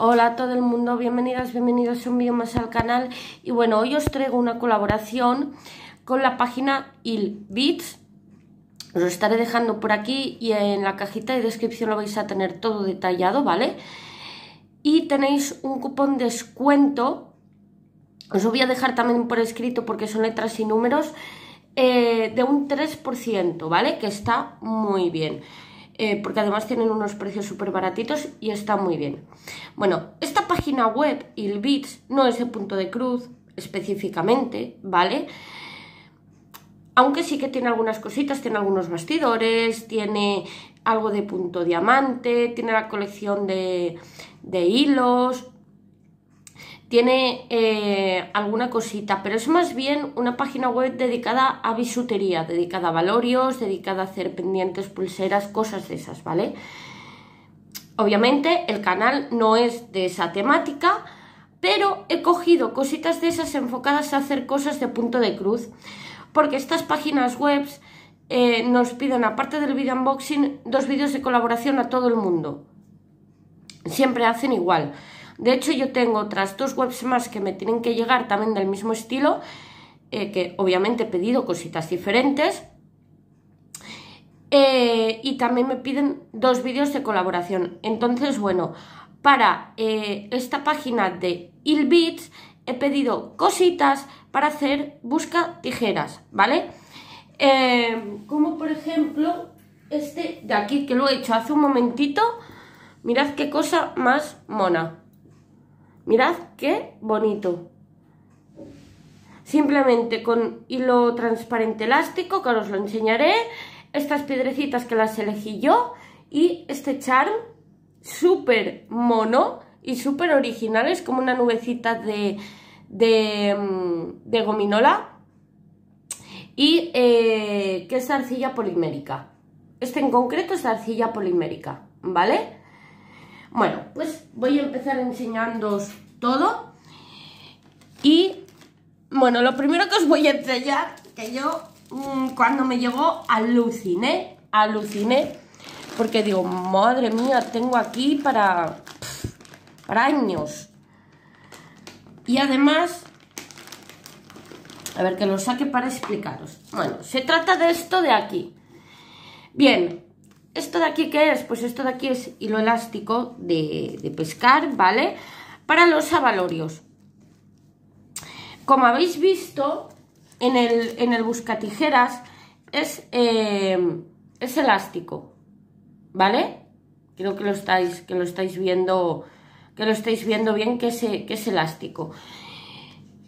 Hola a todo el mundo, bienvenidas, bienvenidos un vídeo más al canal y bueno, hoy os traigo una colaboración con la página Beats. os lo estaré dejando por aquí y en la cajita de descripción lo vais a tener todo detallado, ¿vale? Y tenéis un cupón descuento, os lo voy a dejar también por escrito porque son letras y números, eh, de un 3%, ¿vale? Que está muy bien. Eh, porque además tienen unos precios súper baratitos y está muy bien. Bueno, esta página web, Ilbits, no es el punto de cruz específicamente, ¿vale? Aunque sí que tiene algunas cositas, tiene algunos bastidores, tiene algo de punto diamante, tiene la colección de, de hilos, tiene eh, alguna cosita, pero es más bien una página web dedicada a bisutería, dedicada a valorios, dedicada a hacer pendientes, pulseras, cosas de esas, ¿vale? Obviamente el canal no es de esa temática, pero he cogido cositas de esas enfocadas a hacer cosas de punto de cruz, porque estas páginas web eh, nos piden, aparte del video unboxing, dos vídeos de colaboración a todo el mundo. Siempre hacen igual. De hecho, yo tengo otras dos webs más que me tienen que llegar también del mismo estilo, eh, que obviamente he pedido cositas diferentes. Eh, y también me piden dos vídeos de colaboración. Entonces, bueno, para eh, esta página de Ilbits he pedido cositas para hacer busca tijeras, ¿vale? como por ejemplo este de aquí que lo he hecho hace un momentito. Mirad qué cosa más mona. Mirad qué bonito. Simplemente con hilo transparente elástico, que os lo enseñaré, estas piedrecitas que las elegí yo y este char súper mono y súper original, es como una nubecita de, de, mm, gominola y eh, que es arcilla polimérica. Este en concreto es arcilla polimérica, ¿vale? Bueno, pues voy a empezar enseñándoos todo. Y, bueno, lo primero que os voy a enseñar, que yo mm, cuando me llegó aluciné, aluciné, porque digo, madre mía, tengo aquí para, para años. Y además, a ver que lo saque para explicaros. Bueno, se trata de esto de aquí. Bien, ¿Esto de aquí qué es? Pues esto de aquí es hilo elástico de, pescar, ¿vale? Para los avalorios Como habéis visto en el, en el buscatijeras, es, eh, es elástico, ¿vale? Creo que lo estáis, que lo estáis viendo que lo estáis viendo bien, que es, que es elástico.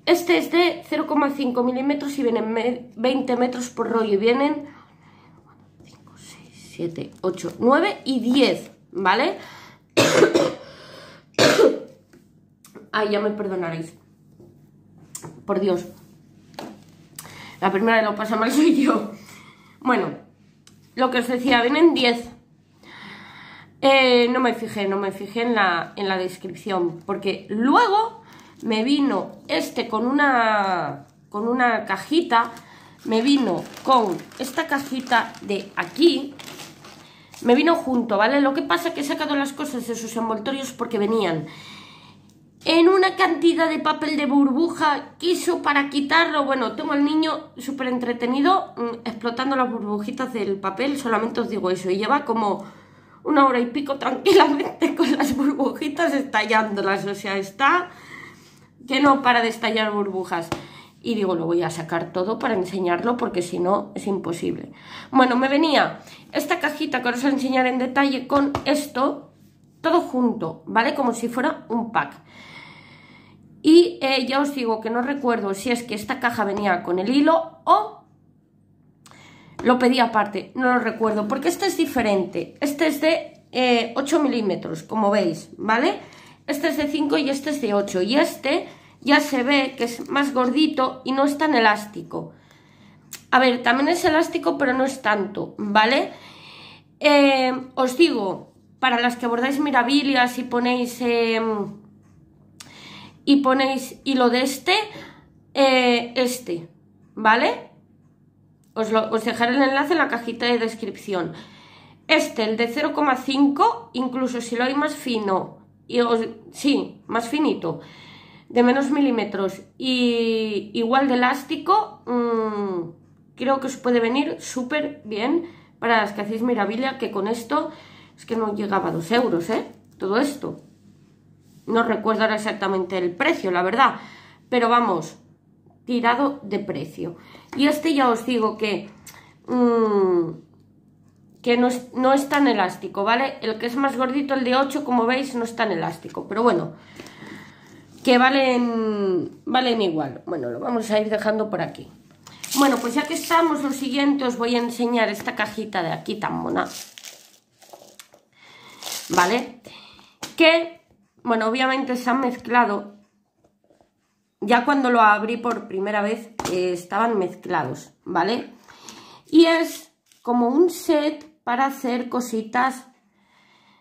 Este es de 0,5 milímetros y vienen 20 metros por rollo y vienen 7, 8, 9 y 10, ¿vale? Ay, ya me perdonaréis. Por Dios. La primera de lo pasa mal soy yo. Bueno, lo que os decía, vienen 10. Eh, no me fijé, no me fijé en la, en la descripción, porque luego me vino este con una, con una cajita, me vino con esta cajita de aquí, me vino junto, ¿vale? Lo que pasa es que he sacado las cosas de sus envoltorios porque venían en una cantidad de papel de burbuja quiso para quitarlo. Bueno, tengo al niño súper entretenido mm, explotando las burbujitas del papel, solamente os digo eso. Y lleva como una hora y pico tranquilamente con las burbujitas estallándolas, o sea, está que no para de estallar burbujas. Y digo, lo voy a sacar todo para enseñarlo porque si no es imposible. Bueno, me venía esta cajita que os voy a enseñar en detalle con esto, todo junto, ¿vale? Como si fuera un pack. Y eh, ya os digo que no recuerdo si es que esta caja venía con el hilo o lo pedí aparte, no lo recuerdo, porque este es diferente. Este es de 8 eh, milímetros, como veis, ¿vale? Este es de 5 y este es de 8. Y este ya se ve que es más gordito y no es tan elástico. A ver, también es elástico, pero no es tanto, ¿vale? Eh, os digo, para las que abordáis mirabilias y ponéis... Em, y ponéis hilo de este, eh, este, ¿vale? Os, dejaré el enlace en la cajita de descripción. Este, el de 0,5, incluso si lo hay más fino, y sí, más finito, de menos milímetros y igual de elástico, mm, creo que os puede venir súper bien para las que hacéis mirabilia, que con esto es que no llegaba a 2 euros, ¿eh? Todo esto. No recuerdo ahora exactamente el precio, la verdad, pero vamos, tirado de precio. Y este ya os digo que... Mm, que no no es tan elástico, ¿vale? El que es más gordito, el de 8, como veis, no es tan elástico, pero bueno, que valen, valen igual. Bueno, lo vamos a ir dejando por aquí. Bueno, pues ya que estamos, lo siguiente os voy a enseñar esta cajita de aquí tan mona. ¿Vale? Que, bueno, obviamente se han mezclado. Ya cuando lo abrí por primera vez eh, estaban mezclados, ¿vale? Y es como un set para hacer cositas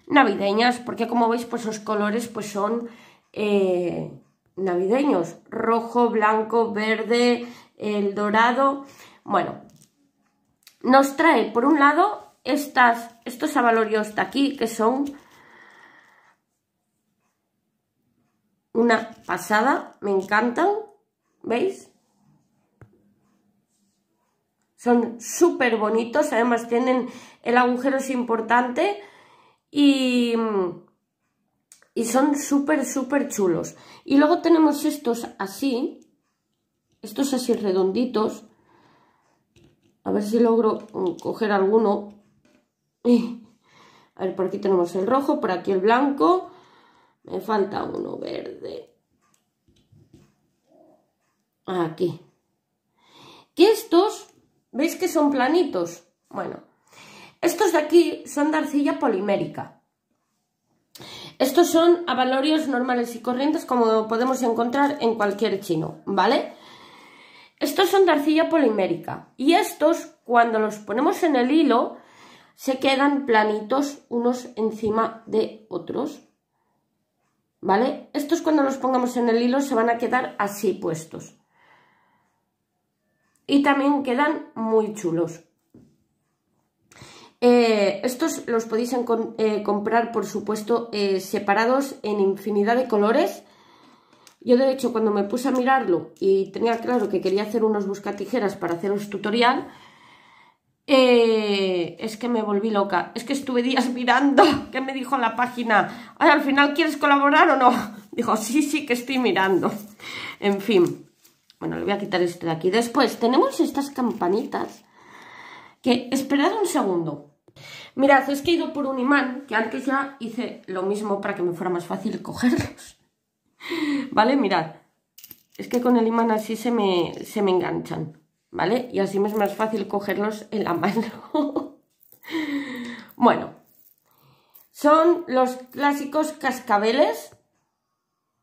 navideñas, porque como veis, pues los colores pues son eh, navideños, rojo, blanco, verde, el dorado. Bueno, nos trae por un lado estas, estos abalorios de aquí que son una pasada, me encantan, ¿veis? Son súper bonitos, además tienen el agujero es importante y y son súper, súper chulos. Y luego tenemos estos así, estos así redonditos, a ver si logro mm, coger alguno. A ver, por aquí tenemos el rojo, por aquí el blanco, me falta uno verde. Aquí. Que estos, ¿veis que son planitos? Bueno, estos de aquí son de arcilla polimérica. Estos son avalorios normales y corrientes como podemos encontrar en cualquier chino, ¿vale? Estos son de arcilla polimérica y estos, cuando los ponemos en el hilo, se quedan planitos unos encima de otros, ¿vale? Estos cuando los pongamos en el hilo se van a quedar así puestos. Y también quedan muy chulos. Eh, estos los podéis eh, comprar, por supuesto, eh, separados en infinidad de colores. Yo, de hecho, cuando me puse a mirarlo y tenía claro que quería hacer unos buscatijeras para haceros tutorial, es que me volví loca. Es que estuve días mirando que me dijo en la página, Ay, al final, ¿quieres colaborar o no? Dijo, sí, sí, que estoy mirando. En fin. Bueno, le voy a quitar esto de aquí. Después, tenemos estas campanitas que esperad un segundo. Mirad, es que he ido por un imán, que antes ya hice lo mismo para que me fuera más fácil cogerlos. ¿Vale? Mirad, es que con el imán así se me, se me enganchan, ¿vale? Y así me es más fácil cogerlos en la mano. bueno, son los clásicos cascabeles.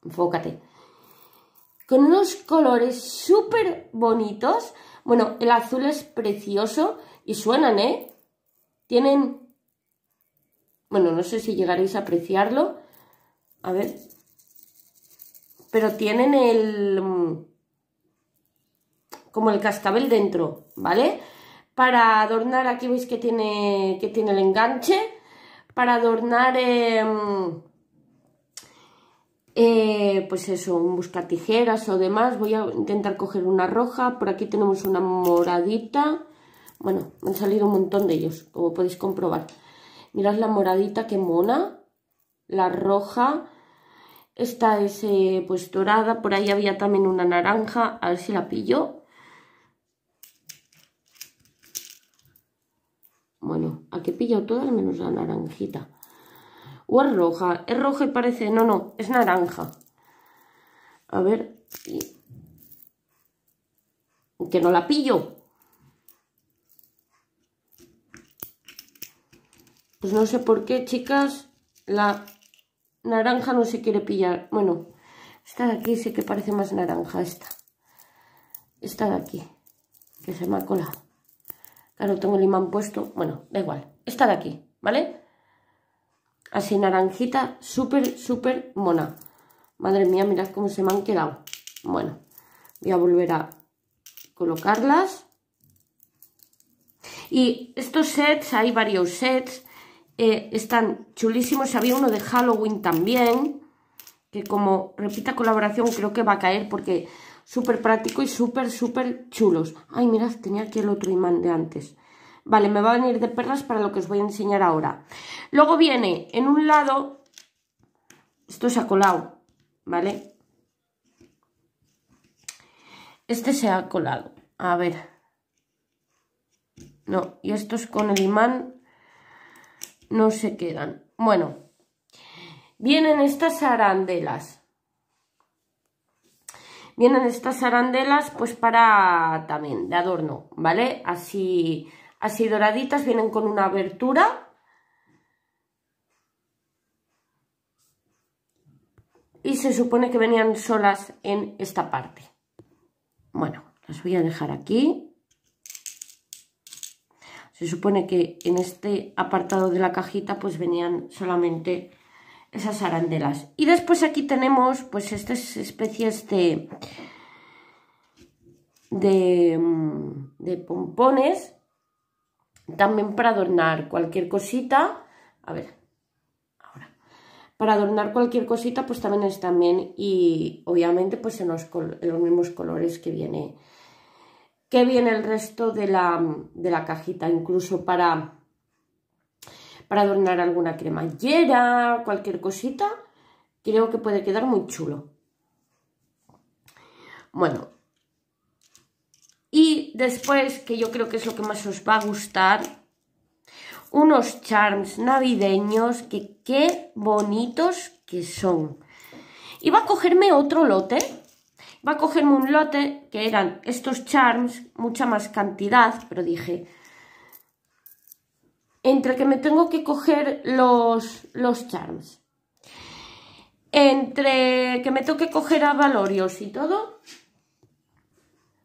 Enfócate. Con unos colores súper bonitos. Bueno, el azul es precioso. Y suenan, ¿eh? Tienen... Bueno, no sé si llegaréis a apreciarlo. A ver. Pero tienen el... Mm, como el cascabel dentro, ¿vale? Para adornar, aquí veis que tiene, que tiene el enganche. Para adornar... Em, eh, pues eso, un buscatijeras o demás. Voy a intentar coger una roja. Por aquí tenemos una moradita. Bueno, han salido un montón de ellos, como podéis comprobar. Mirad la moradita, que mona. La roja. Esta es eh, pues, dorada. Por ahí había también una naranja. A ver si la pillo. Bueno, aquí he pillado Al menos la naranjita. O es roja. Es roja y parece... No, no, es naranja. A ver... Que no la pillo. Pues no sé por qué, chicas, la naranja no se quiere pillar. Bueno, esta de aquí sí que parece más naranja, esta. Esta de aquí, que se me ha colado. Claro, tengo el imán puesto. Bueno, da igual. Esta de aquí, ¿vale? Así naranjita, súper, súper mona. Madre mía, mirad cómo se me han quedado. Bueno, voy a volver a colocarlas. Y estos sets, hay varios sets. Eh, están chulísimos. Había uno de Halloween también. Que como repita colaboración creo que va a caer porque súper práctico y súper, súper chulos. Ay, mirad, tenía aquí el otro imán de antes. Vale, me va a venir de perlas para lo que os voy a enseñar ahora. Luego viene en un lado... Esto se ha colado, ¿vale? Este se ha colado. A ver. No, y esto es con el imán no se quedan. Bueno, vienen estas arandelas. Vienen estas arandelas pues para también de adorno, ¿vale? Así, así doraditas, vienen con una abertura. Y se supone que venían solas en esta parte. Bueno, las voy a dejar aquí se supone que en este apartado de la cajita pues venían solamente esas arandelas. Y después aquí tenemos pues estas especies de, de, pompones también para adornar cualquier cosita. A ver, ahora. Para adornar cualquier cosita, pues también están bien. Y obviamente, pues en en los mismos colores que viene que viene el resto de la, cajita, incluso para, para adornar alguna cremallera, cualquier cosita, creo que puede quedar muy chulo. Bueno, y después, que yo creo que es lo que más os va a gustar, unos charms navideños, que qué bonitos que son. Iba a cogerme otro lote, Va a cogerme un lote que eran estos charms, mucha más cantidad, pero dije, entre que me tengo que coger los, los charms, entre que me toque coger a Valorios y todo,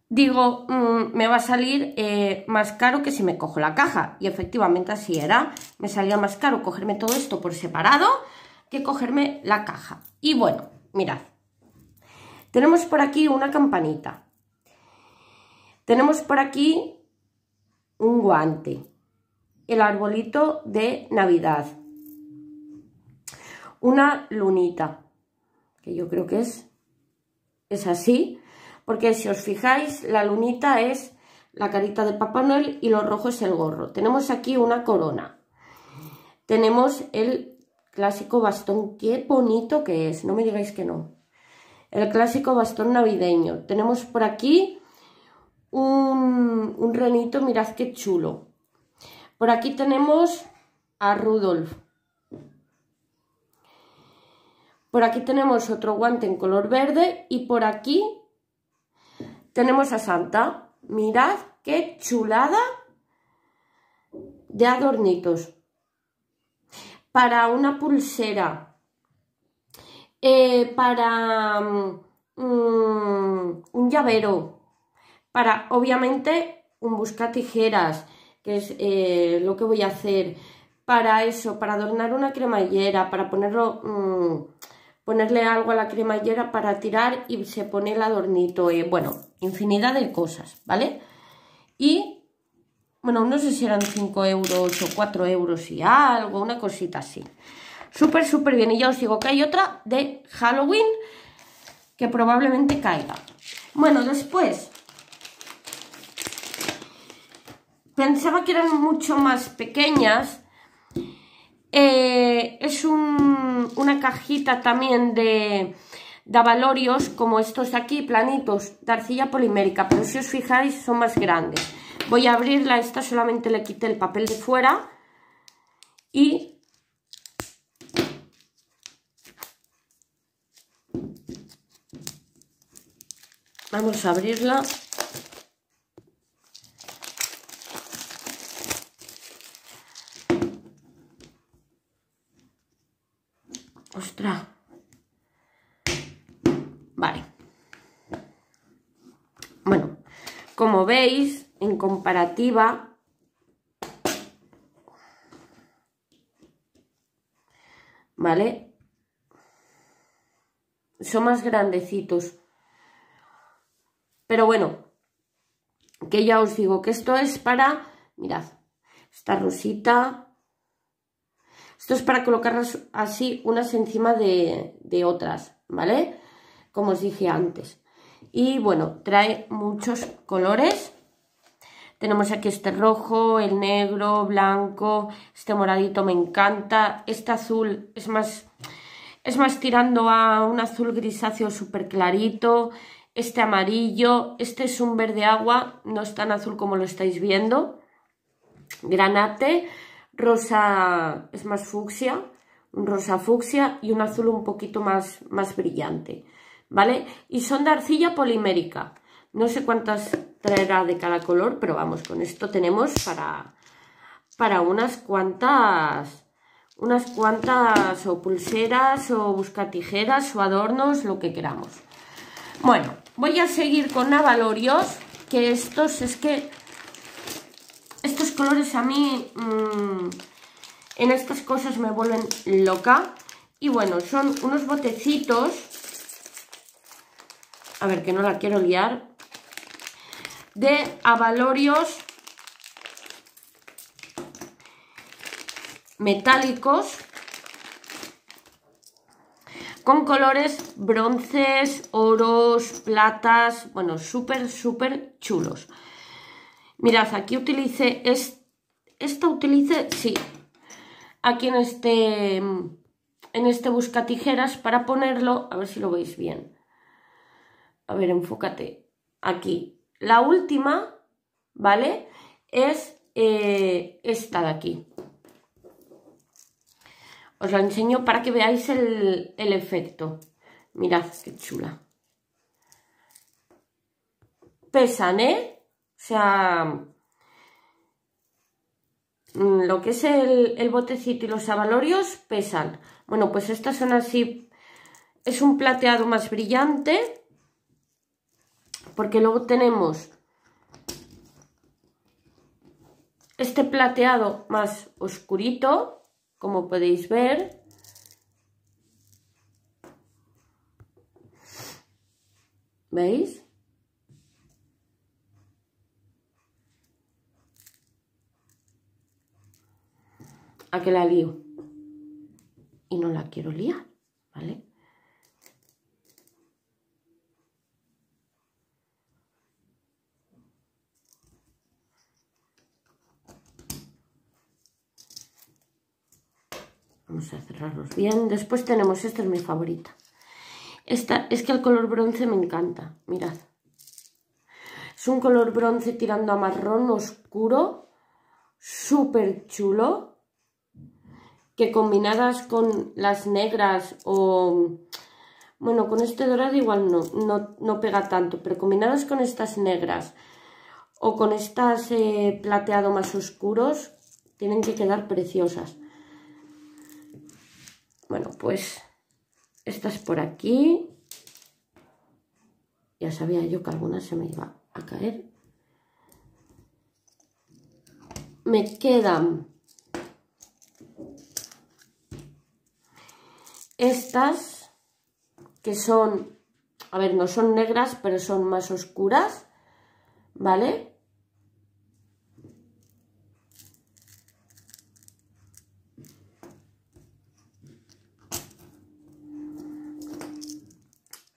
digo, mm, me va a salir eh, más caro que si me cojo la caja. Y efectivamente así era, me salía más caro cogerme todo esto por separado que cogerme la caja. Y bueno, mirad, tenemos por aquí una campanita. Tenemos por aquí un guante. El arbolito de Navidad. Una lunita, que yo creo que es, es así, porque si os fijáis, la lunita es la carita de Papá Noel y lo rojo es el gorro. Tenemos aquí una corona. Tenemos el clásico bastón. Qué bonito que es, no me digáis que no el clásico bastón navideño. Tenemos por aquí un, renito, mirad qué chulo. Por aquí tenemos a Rudolf. Por aquí tenemos otro guante en color verde y por aquí tenemos a Santa. Mirad qué chulada de adornitos. Para una pulsera eh, para mm, mm, un llavero, para obviamente un busca tijeras, que es eh, lo que voy a hacer, para eso, para adornar una cremallera, para ponerlo, mm, ponerle algo a la cremallera para tirar y se pone el adornito, eh, bueno, infinidad de cosas, ¿vale? Y bueno, no sé si eran 5 euros o 4 euros y algo, una cosita así súper, súper bien. Y ya os digo que hay otra de Halloween que probablemente caiga. Bueno, después... Pensaba que eran mucho más pequeñas. Eh, es una cajita también de, de como estos de aquí, planitos, de arcilla polimérica. Pero si os fijáis, son más grandes. Voy a abrirla, esta solamente le quité el papel de fuera. Y Vamos a abrirla. ¡Ostras! Vale. Bueno, como veis, en comparativa... ¿Vale? Son más grandecitos. Pero bueno, que ya os digo que esto es para, mirad, esta rosita, esto es para colocarlas así unas encima de, otras, ¿vale? Como os dije antes. Y bueno, trae muchos colores. Tenemos aquí este rojo, el negro, blanco, este moradito me encanta. Este azul es más, es más tirando a un azul grisáceo súper clarito este amarillo, este es un verde agua, no es tan azul como lo estáis viendo, granate, rosa es más fucsia, un rosa fucsia y un azul un poquito más, más brillante, ¿vale? Y son de arcilla polimérica, no sé cuántas traerá de cada color, pero vamos, con esto tenemos para, para unas cuantas unas cuantas o pulseras o buscatijeras o adornos, lo que queramos. Bueno, voy a seguir con Avalorios, que estos es que... Estos colores a mí... Mm, en estas cosas me vuelven loca. Y bueno, son unos botecitos. A ver, que no la quiero liar. De Avalorios metálicos colores bronces, oros, platas, bueno, súper, súper chulos. Mirad, aquí utilice, es, esta utilice, sí, aquí en este, en este busca tijeras para ponerlo, a ver si lo veis bien. A ver, enfócate, aquí. La última, ¿vale? Es eh, esta de aquí. Os lo enseño para que veáis el, efecto. Mirad qué chula. Pesan, ¿eh? O sea, mm, lo que es el, el, botecito y los avalorios pesan. Bueno, pues estas son así, es un plateado más brillante, porque luego tenemos este plateado más oscurito, como podéis ver. ¿Veis? A que la lío. Y no la quiero liar, ¿vale? Vamos a cerrarlos bien. Después tenemos, esta es mi favorita. Esta, es que el color bronce me encanta, mirad. Es un color bronce tirando a marrón oscuro, súper chulo, que combinadas con las negras o... Bueno, con este dorado igual no, no, pega tanto, pero combinadas con estas negras o con estas eh, plateado más oscuros, tienen que quedar preciosas. Bueno, pues estas por aquí. Ya sabía yo que alguna se me iba a caer. Me quedan estas que son, a ver, no son negras, pero son más oscuras, ¿vale?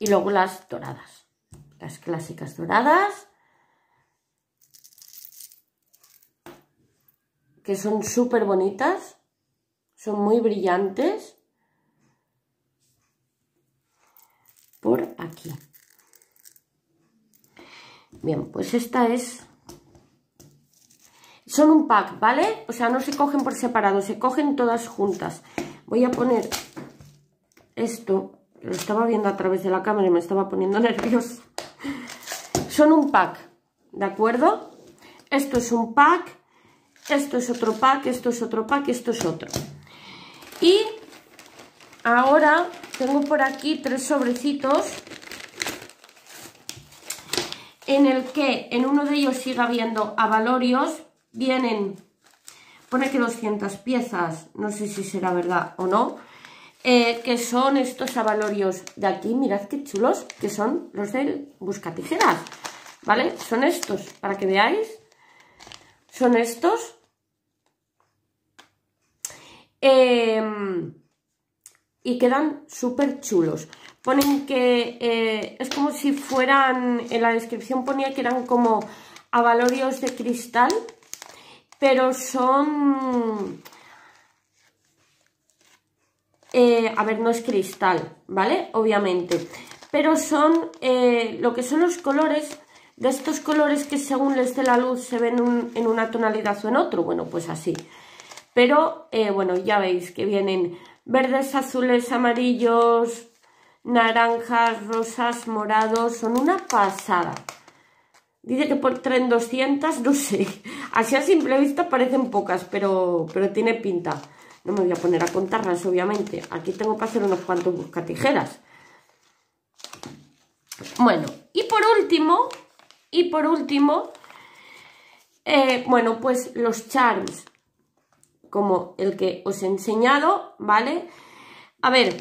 Y luego las doradas, las clásicas doradas, que son súper bonitas, son muy brillantes. Por aquí. Bien, pues esta es... Son un pack, ¿vale? O sea, no se cogen por separado, se cogen todas juntas. Voy a poner esto lo estaba viendo a través de la cámara y me estaba poniendo nerviosa. Son un pack, ¿de acuerdo? Esto es un pack, esto es otro pack, esto es otro pack, esto es otro. Y ahora tengo por aquí tres sobrecitos en el que en uno de ellos siga habiendo avalorios, vienen, pone que 200 piezas, no sé si será verdad o no, eh, que son estos avalorios de aquí, mirad qué chulos, que son los del buscatijeras, ¿vale? Son estos, para que veáis, son estos. Em, y quedan súper chulos. Ponen que eh, es como si fueran, en la descripción ponía que eran como avalorios de cristal, pero son eh, a ver, no es cristal, ¿vale? Obviamente, pero son eh, lo que son los colores, de estos colores que según les dé la luz se ven en una tonalidad o en otro, bueno, pues así. Pero, eh, bueno, ya veis que vienen verdes, azules, amarillos, naranjas, rosas, morados, son una pasada. Dice que por tren no sé. Así a simple vista parecen pocas, pero, pero tiene pinta. No me voy a poner a contarlas, obviamente. Aquí tengo que hacer unos cuantos buscatijeras. Bueno, y por último, y por último, eh, bueno, pues los charms, como el que os he enseñado, ¿vale? A ver,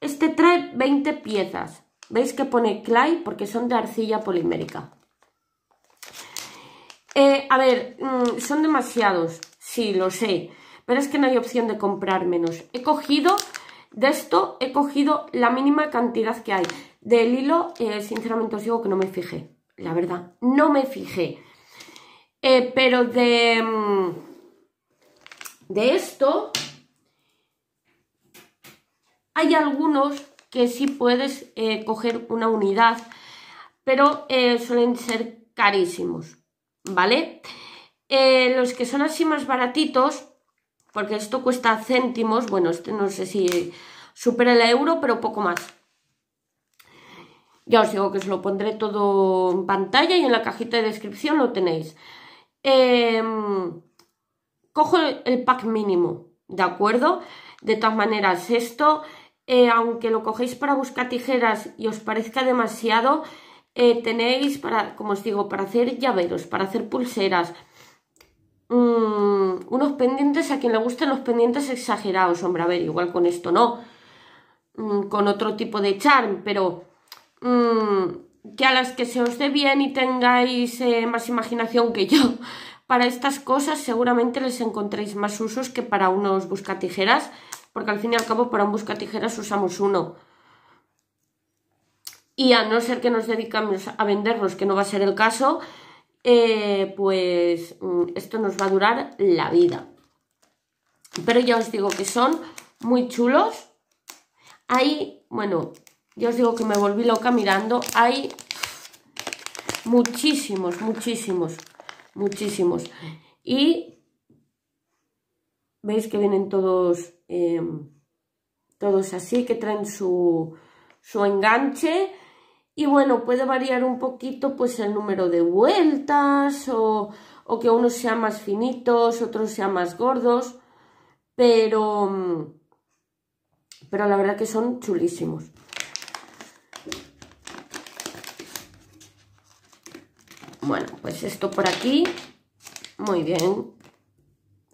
este trae 20 piezas. ¿Veis que pone clay? Porque son de arcilla polimérica. Eh, a ver, mm, son demasiados, sí, lo sé. Pero es que no hay opción de comprar menos. He cogido, de esto he cogido la mínima cantidad que hay. Del hilo, eh, sinceramente os digo que no me fijé, la verdad, no me fijé. Eh, pero de, mm, de esto hay algunos que sí puedes eh, coger una unidad, pero suelen ser carísimos, ¿vale? los que son así más baratitos porque esto cuesta céntimos, bueno, este no sé si supera el euro, pero poco más. Ya os digo que os lo pondré todo en pantalla y en la cajita de descripción lo tenéis. Em, cojo el pack mínimo, ¿de acuerdo? De todas maneras, esto, eh, aunque lo cogéis para buscar tijeras y os parezca demasiado, eh, tenéis para, como os digo, para hacer llaveros, para hacer pulseras, Mm, unos pendientes, a quien le gusten los pendientes exagerados, hombre, a ver, igual con esto no, mm, con otro tipo de charm, pero mm, que a las que se os dé bien y tengáis eh, más imaginación que yo, para estas cosas seguramente les encontréis más usos que para unos buscatijeras, porque al fin y al cabo para un buscatijeras usamos uno. Y a no ser que nos dedicamos a venderlos, que no va a ser el caso, eh, pues mm, esto nos va a durar la vida. Pero ya os digo que son muy chulos. Hay, bueno, ya os digo que me volví loca mirando. Hay muchísimos, muchísimos, muchísimos. Y veis que vienen todos, em, todos así, que traen su, su enganche y bueno, puede variar un poquito pues el número de vueltas o, que unos sean más finitos, otros sean más gordos, pero, mm, pero la verdad que son chulísimos. Bueno, pues esto por aquí, muy bien,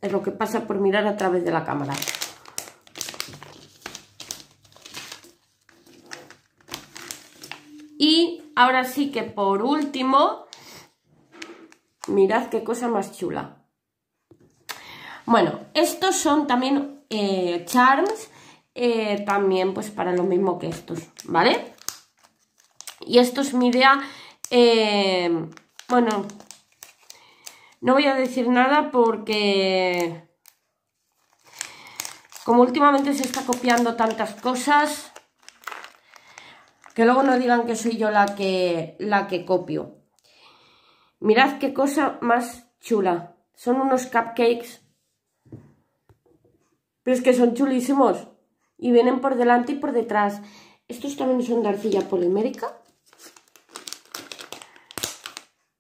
es lo que pasa por mirar a través de la cámara. Ahora sí que por último, mirad qué cosa más chula. Bueno, estos son también eh, charms, eh, también pues para lo mismo que estos, ¿vale? Y esto es mi idea, eh, bueno, no voy a decir nada porque como últimamente se está copiando tantas cosas, que luego no digan que soy yo la que, la que copio. Mirad qué cosa más chula. Son unos cupcakes. Pero es que son chulísimos. Y vienen por delante y por detrás. Estos también son de arcilla polimérica.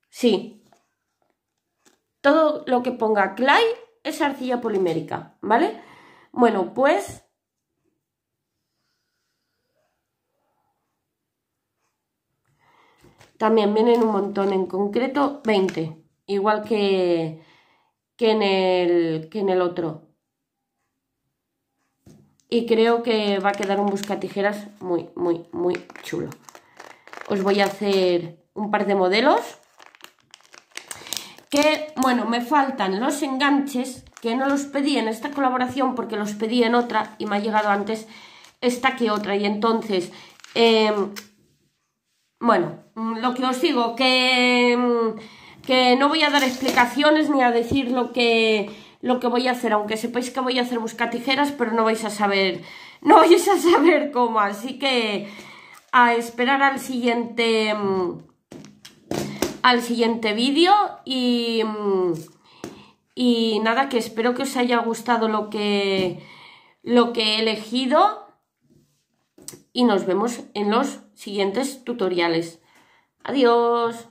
Sí. Todo lo que ponga Clay es arcilla polimérica, ¿vale? Bueno, pues También vienen un montón, en concreto 20, igual que, que, en, el, en el otro. Y creo que va a quedar un buscatijeras muy, muy, muy chulo. Os voy a hacer un par de modelos. Que, bueno, me faltan los enganches, que no los pedí en esta colaboración porque los pedí en otra y me ha llegado antes esta que otra. Y entonces, em, bueno, mm, lo que os digo, mm, que, no voy a dar explicaciones ni a decir lo que, lo que voy a hacer, aunque sepáis que voy a hacer buscar tijeras, pero no vais a saber, no vais a saber cómo, así que a esperar al siguiente, mm, al siguiente vídeo y, y nada, que espero que os haya gustado lo que, lo que he elegido y nos vemos en los siguientes tutoriales. Adiós.